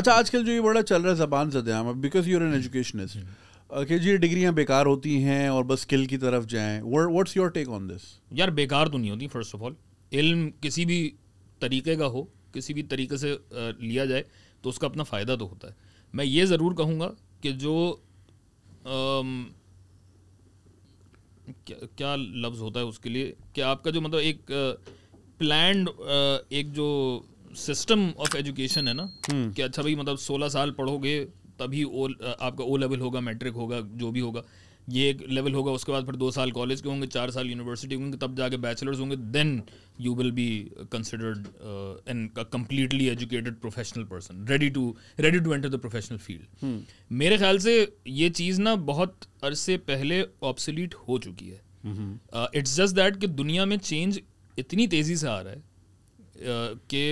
अच्छा आजकल जो ये बड़ा चल रहा है जबान जदेम because you are an educationist कि जी डिग्रियां बेकार होती हैं और बस स्किल की तरफ जाएं what's your take on this यार बेकार तो नहीं होती फर्स्ट ऑफ ऑल इल्म किसी भी तरीके का हो किसी भी तरीके से लिया जाए तो उसका अपना फ़ायदा तो होता है मैं ये ज़रूर कहूँगा कि जो आम, क्या, क्या लफ्ज़ होता है उसके लिए कि आपका जो मतलब एक प्लान एक जो सिस्टम ऑफ एजुकेशन है ना हम्म। कि अच्छा भाई मतलब सोलह साल पढ़ोगे तभी ओ आपका ओ लेवल होगा मैट्रिक होगा जो भी होगा ये एक लेवल होगा उसके बाद फिर दो साल कॉलेज के होंगे चार साल यूनिवर्सिटी होंगे तब जाके बैचलर्स होंगे then you will be considered an completely educated professional person ready to ready to enter the professional field मेरे ख्याल से ये चीज़ ना बहुत अरसे पहले ऑब्सोलीट हो चुकी है इट्स जस्ट दैट कि दुनिया में चेंज इतनी तेज़ी से आ रहा है uh, कि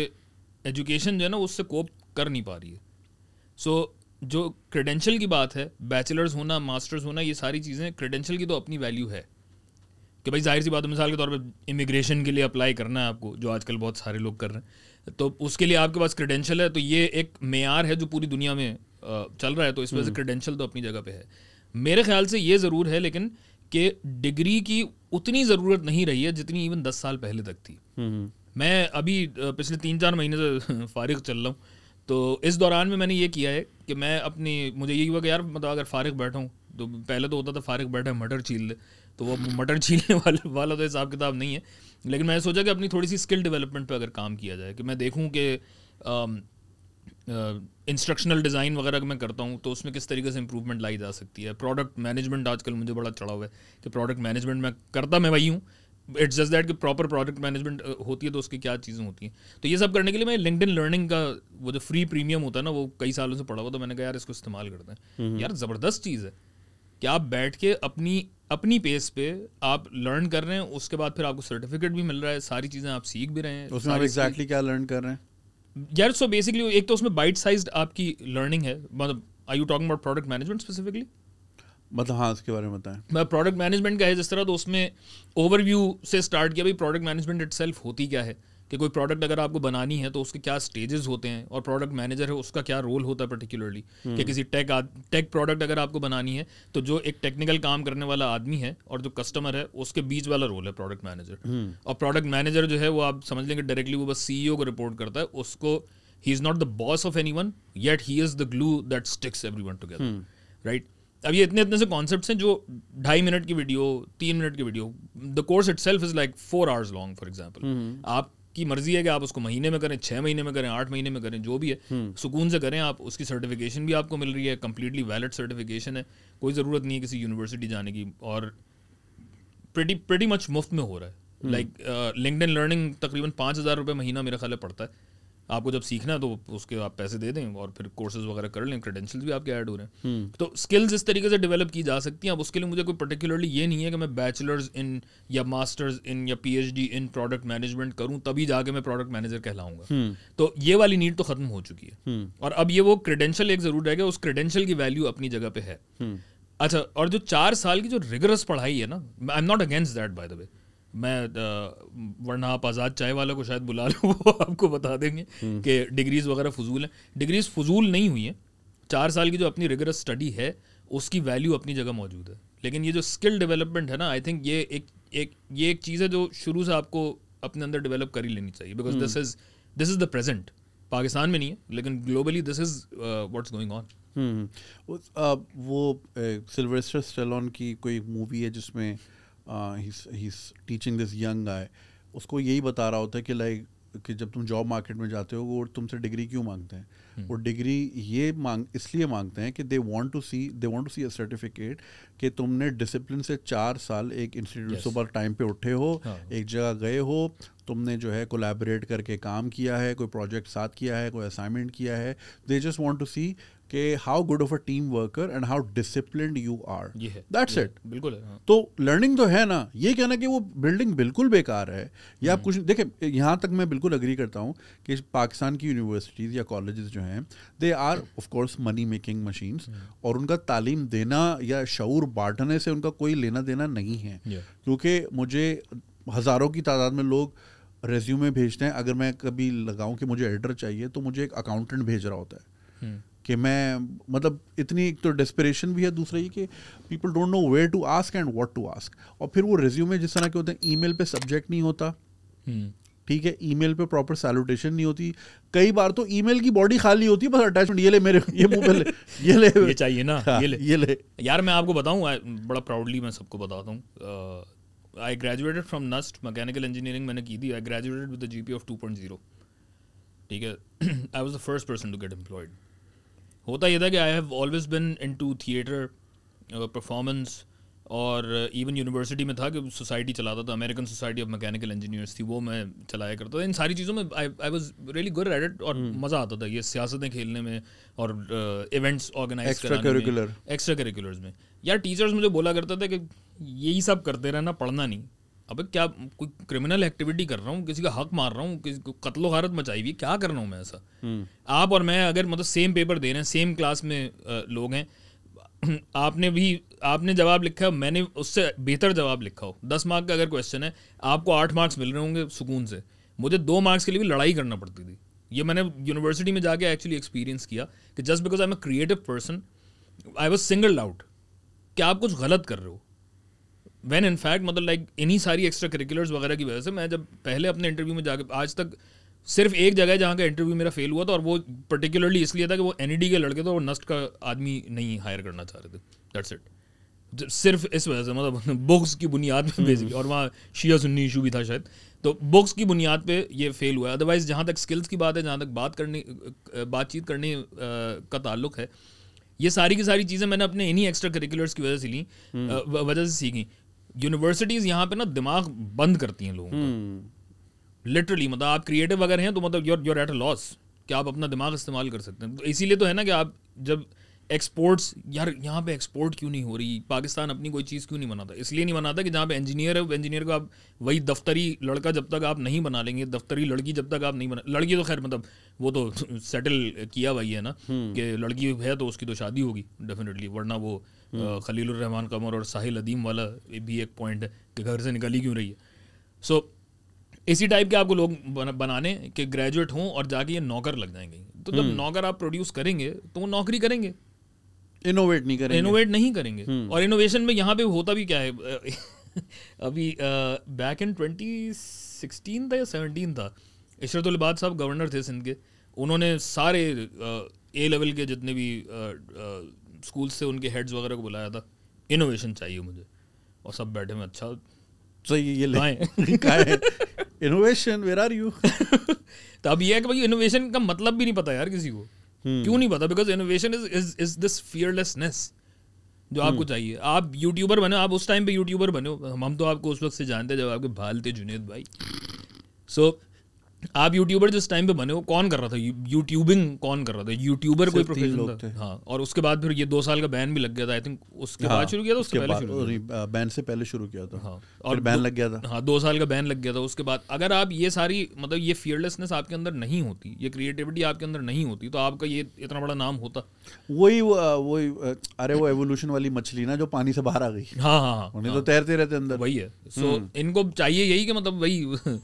एजुकेशन जो है ना उससे कोप कर नहीं पा रही है सो so, जो क्रेडेंशियल की बात है बैचलर्स होना मास्टर्स होना ये सारी चीज़ें क्रेडेंशियल की तो अपनी वैल्यू है कि भाई जाहिर सी बात मिसाल के तौर पर इमिग्रेशन के लिए अप्लाई करना है आपको जो आजकल बहुत सारे लोग कर रहे हैं तो उसके लिए आपके पास क्रेडेंशियल है तो ये एक मैार है जो पूरी दुनिया में चल रहा है तो इस वजह से क्रेडेंशियल हम्म। तो अपनी जगह पे है मेरे ख्याल से ये ज़रूर है लेकिन कि डिग्री की उतनी ज़रूरत नहीं रही है जितनी इवन दस साल पहले तक थी हम्म, हम्म। मैं अभी पिछले तीन चार महीने से फारिग चल रहा हूँ तो इस दौरान में मैंने ये किया है कि मैं अपनी मुझे यही हुआ कि यार मतलब अगर फारिग बैठा हूँ तो पहले तो होता था फारिग बैठा मटर छील ले तो वो मटर छीलने वाले वाला तो हिसाब किताब नहीं है लेकिन मैंने सोचा कि अपनी थोड़ी सी स्किल डेवलपमेंट पर अगर काम किया जाए कि मैं देखूँ कि इंस्ट्रक्शनल डिज़ाइन वगैरह मैं करता हूँ तो उसमें किस तरीके से इंप्रूवमेंट लाई जा सकती है प्रोडक्ट मैनेजमेंट आजकल मुझे बड़ा चढ़ा हुआ है कि प्रोडक्ट मैनेजमेंट मैं करता मैं वही हूँ इट्स जस्ट दैट कि प्रॉपर प्रोडक्ट मैनेजमेंट होती है तो उसकी क्या चीज़ें होती हैं तो ये सब करने के लिए मैं लिंकड लर्निंग का वो जो फ्री प्रीमियम होता है ना वो कई सालों से पढ़ा हुआ तो मैंने कहा यार इसको इस्तेमाल करते हैं हम्म। यार ज़बरदस्त चीज़ है कि आप बैठ के अपनी अपनी पेस पे आप लर्न कर रहे हैं उसके बाद फिर आपको सर्टिफिकेट भी मिल रहा है सारी चीज़ें आप सीख भी रहे हैं उसमें आप एग्जैक्टली क्या लर्न कर रहे हैं यार सो बेसिकली एक तो उसमें बाइट साइज आपकी लर्निंग है मतलब I you talking about product management specifically मतलब हाँ इसके बारे में बताएं मैं प्रोडक्ट मैनेजमेंट का है जिस तरह तो उसमें ओवरव्यू से स्टार्ट किया भाई प्रोडक्ट मैनेजमेंट इट होती क्या है कि कोई प्रोडक्ट अगर आपको बनानी है तो उसके क्या स्टेजेस होते हैं और प्रोडक्ट मैनेजर है उसका क्या रोल होता है पर्टिकुलरली हम्म। कि किसी टेक टेक प्रोडक्ट अगर आपको बनानी है तो जो एक टेक्निकल काम करने वाला आदमी है और जो कस्टमर है उसके बीच वाला रोल है प्रोडक्ट हम्म। मैनेजर और प्रोडक्ट मैनेजर जो है वो आप समझ लेंगे डायरेक्टली वो बस सीईओ को रिपोर्ट करता है उसको ही is not the boss of anyone yet he is the glue that sticks everyone together right अब ये इतने इतने से कॉन्सेप्ट हैं जो ढाई मिनट की वीडियो तीन मिनट की video the course itself is like four hours long for example आपकी मर्जी है कि आप उसको महीने में करें छह महीने में करें आठ महीने में करें जो भी है हम्म। सुकून से करें आप उसकी सर्टिफिकेशन भी आपको मिल रही है कम्प्लीटली वैलिड सर्टिफिकेशन है कोई ज़रूरत नहीं है किसी यूनिवर्सिटी जाने की और प्रेटी प्रेटी मच मुफ्त में हो रहा है लाइक लिंकड लर्निंग तकरीबन पाँच हज़ार रुपये महीना मेरा ख्याल पड़ता है आपको जब सीखना है तो उसके आप पैसे दे दें और फिर कोर्सेज वगैरह कर लें क्रेडेंशियल्स भी आपके ऐड हो रहे हैं हम्म। तो स्किल्स इस तरीके से डेवलप की जा सकती हैं अब उसके लिए मुझे कोई पर्टिकुलरली ये नहीं है कि मैं बैचलर्स इन या मास्टर्स इन या पी इन प्रोडक्ट मैनेजमेंट करूं तभी जाके मैं प्रोडक्ट मैनेजर कहलाऊंगा हम्म। तो ये वाली नीड तो खत्म हो चुकी है हम्म। और अब ये वो क्रेडेंशियल एक जरूर रहेगा उस क्रेडेंशियल की वैल्यू अपनी जगह पे है अच्छा और जो चार साल की जो रिगरस पढ़ाई है ना I am not against that by the way मैं वरना आप आज़ाद चाय वाला को शायद बुला लूँ वो आपको बता देंगे हम्म। कि डिग्रीज़ वगैरह फजूल हैं डिग्रीज़ फजूल नहीं हुई हैं चार साल की जो अपनी रिगरस स्टडी है उसकी वैल्यू अपनी जगह मौजूद है लेकिन ये जो स्किल डेवलपमेंट है ना आई थिंक ये एक एक ये एक चीज़ है जो शुरू से आपको अपने अंदर डेवलप कर ही लेनी चाहिए because this is this is the present Pakistan में नहीं है लेकिन globally this is what's going on वो सिल्वेस्टर स्टेलॉन की कोई मूवी है जिसमें he's teaching this young guy उसको यही बता रहा होता है कि लाइक कि जब तुम जॉब मार्केट में जाते हो वो तुमसे डिग्री क्यों मांगते हैं hmm. वो डिग्री ये मांग इसलिए मांगते हैं कि they want to see they want to see a certificate कि तुमने डिसिप्लिन से चार साल एक इंस्टीट्यूट yes. सुबह टाइम पे उठे हो हाँ. एक जगह गए हो तुमने जो है कोलैबोरेट करके काम किया है कोई प्रोजेक्ट साथ किया है कोई असाइनमेंट किया है they just want to see कि how good of a team worker and how discipline you are that's it बिल्कुल हाँ। तो लर्निंग तो है ना ये कहना कि वो बिल्डिंग बिल्कुल बेकार है या आप हम्म। कुछ देखिए यहाँ तक मैं बिल्कुल अग्री करता हूँ कि पाकिस्तान की यूनिवर्सिटीज़ या कॉलेज जो हैं they are of course money making machines और उनका तालीम देना या शूर बांटने से उनका कोई लेना देना नहीं है क्योंकि मुझे हज़ारों की तादाद में लोग रेज्यूमे भेजते हैं अगर मैं कभी लगाऊं कि मुझे एडिटर चाहिए तो मुझे एक अकाउंटेंट भेज रहा होता है हम्म। कि मैं मतलब इतनी एक तो डेस्परेशन भी है दूसरा ये कि people don't know where to ask and what to ask और फिर वो रिज्यूमे जिस तरह के होते हैं ईमेल पे सब्जेक्ट नहीं होता हम्म। ठीक है ईमेल पे प्रॉपर सैल्यूटेशन नहीं होती कई बार तो ईमेल की बॉडी खाली होती है बस अटैचमेंट ये ले मेरे ये मुंह पे ले ये ले ये चाहिए ना हाँ, ये ले ये ले यार मैं आपको बताऊं बड़ा प्राउडली मैं सबको बताता हूँ I graduated from NUST mechanical engineering मैंने की थी I graduated with the GP of 2.0 ठीक है I was the first person to get employed होता ये था कि I have always been into theatre performance और इवन यूनिवर्सिटी में था कि सोसाइटी चलाता था American Society of Mechanical Engineers थी वो मैं चलाया करता था इन सारी चीज़ों में I I was really good at और hmm. मज़ा आता था ये सियासतें खेलने में और events organise extra curricular extra curriculars में यार टीचर्स मुझे बोला करता था कि यही सब करते रहना पढ़ना नहीं अब क्या कोई क्रिमिनल एक्टिविटी कर रहा हूँ किसी का हक मार रहा हूँ किसी को कत्लो हारत मचाई हुई क्या कर रहा हूँ मैं ऐसा हम्म। आप और मैं अगर मतलब सेम पेपर दे रहे हैं सेम क्लास में लोग हैं आपने भी आपने जवाब लिखा है मैंने उससे बेहतर जवाब लिखा हो दस मार्क का अगर क्वेश्चन है आपको आठ मार्क्स मिल रहे होंगे सुकून से मुझे दो मार्क्स के लिए भी लड़ाई करना पड़ती थी ये मैंने यूनिवर्सिटी में जाके एक्चुअली एक्सपीरियंस किया कि just because I am a creative person I was single out क्या आप कुछ गलत कर रहे हो वैन फैक्ट मतलब लाइक इन्हीं सारी एक्स्ट्रा करिकुलर्स वगैरह की वजह से मैं जब पहले अपने इंटरव्यू में जाके आज तक सिर्फ एक जगह जहाँ का इंटरव्यू मेरा फेल हुआ था और वो पर्टिकुलरली इसलिए था कि वो एन ई डी के लड़के थे और नस्ट का आदमी नहीं हायर करना चाह रहे थे दैट्स इट सिर्फ इस वजह से मतलब बुक्स की बुनियाद पे बेसिकली हम्म। और वहाँ शिया सुन्नी इशू भी था शायद तो बुक्स की बुनियाद पर यह फेल हुआ है अदरवाइज जहाँ तक स्किल्स की बात है जहाँ तक बात करने बातचीत करने का ताल्लुक है ये सारी की सारी चीज़ें मैंने अपने इन्हीं एक्स्ट्रा करिकुलर्स की वजह से ली हम्म। वजह से सीखी यूनिवर्सिटीज यहाँ पे ना दिमाग बंद करती हैं लोगों का लिटरली हम्म। मतलब आप क्रिएटिव अगर हैं तो मतलब your your at a loss कि आप अपना दिमाग इस्तेमाल कर सकते हैं तो इसीलिए तो है ना कि आप जब एक्सपोर्ट्स यार यहाँ पे एक्सपोर्ट क्यों नहीं हो रही पाकिस्तान अपनी कोई चीज़ क्यों नहीं बनाता इसलिए नहीं बनाता कि जहाँ पे इंजीनियर है इंजीनियर को आप वही दफ्तरी लड़का जब तक आप नहीं बना लेंगे दफ्तरी लड़की जब तक आप नहीं बना लड़की तो खैर मतलब वो तो सेटल किया हुआ है ना हम्म। कि लड़की है तो उसकी तो शादी होगी डेफिनेटली वरना वो हम्म। खलील रहमान कमर और साहिल अदीम वाला भी एक पॉइंट है कि घर से निकली क्यों रही है सो इसी टाइप के आपको लोग बनाने के ग्रेजुएट हों और जाके ये नौकर लग जाएंगे तो जब हम्म। नौकर आप प्रोड्यूस करेंगे तो वो नौकरी करेंगे इनोवेट नहीं करेंगे इनोवेट नहीं करेंगे हम्म। और इनोवेशन में यहाँ पे होता भी क्या है अभी बैक इन ट्वेंटी सिक्सटीन था या सेवनटीन था इशरत साहब गवर्नर थे सिंध के उन्होंने सारे ए लेवल के जितने भी स्कूल थे उनके हेड्स वगैरह को बुलाया था इनोवेशन चाहिए मुझे और सब बैठे में अच्छा सही तो ये लाए इनोवेशन वेर आर यू तो अब ये है कि भाई इनोवेशन का मतलब भी नहीं पता यार किसी को हम्म। क्यों नहीं पता because innovation is is is this fearlessness जो हम्म। आपको चाहिए आप यूट्यूबर बने आप उस टाइम पे यूट्यूबर बने हम तो आपको उस वक्त से जानते हैं जब आपके भालते जुनेद भाई सो so, आप यूट्यूबर जिस टाइम पे बने हो कौन कर रहा था यूट्यूबिंग कौन कर रहा था यूट्यूबर कोई प्रोफेशन था हाँ और उसके बाद फिर ये दो साल का बैन भी लग गया था आई थिंक उसके हाँ, बाद शुरू किया था उसके पहले शुरू बैन से पहले शुरू किया था हाँ और बैन लग गया था हाँ दो साल का बैन लग गया था उसके बाद अगर आप ये सारी मतलब ये फियरलेसनेस आपके अंदर नहीं होती ये क्रिएटिविटी आपके अंदर नहीं होती तो आपका ये इतना बड़ा नाम होता वही वही अरे वो एवोल्यूशन वाली मछली ना जो पानी से बाहर आ गई हाँ हाँ, हाँ, हाँ। तो तैरते रहते अंदर वही है सो हम्म। इनको चाहिए यही कि मतलब वही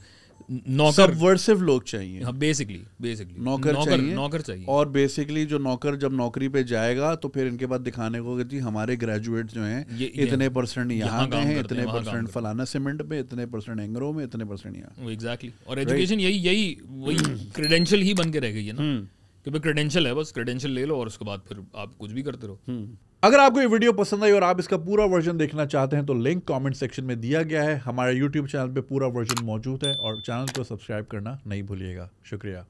सबवर्सिव लोग चाहिए हाँ बेसिकली बेसिकली नौकर, नौकर चाहिए नौकर चाहिए और बेसिकली जो नौकर जब नौकरी पे जाएगा तो फिर इनके बाद दिखाने को कि हमारे ग्रेजुएट जो हैं इतने परसेंट यहाँ के हैं इतने परसेंट फलाना सीमेंट में इतने परसेंट एंग्रो में इतने परसेंट यहाँ एग्जैक्टली और एजुकेशन यही यही वही क्रेडेंशियल ही बन के रह गई है ना क्योंकि हम्म। क्रेडेंशियल है बस क्रेडेंशियल ले लो और उसके बाद फिर आप कुछ भी करते रहो हम्म। अगर आपको ये वीडियो पसंद आई और आप इसका पूरा वर्जन देखना चाहते हैं तो लिंक कमेंट सेक्शन में दिया गया है हमारे यूट्यूब चैनल पे पूरा वर्जन मौजूद है और चैनल को सब्सक्राइब करना नहीं भूलिएगा शुक्रिया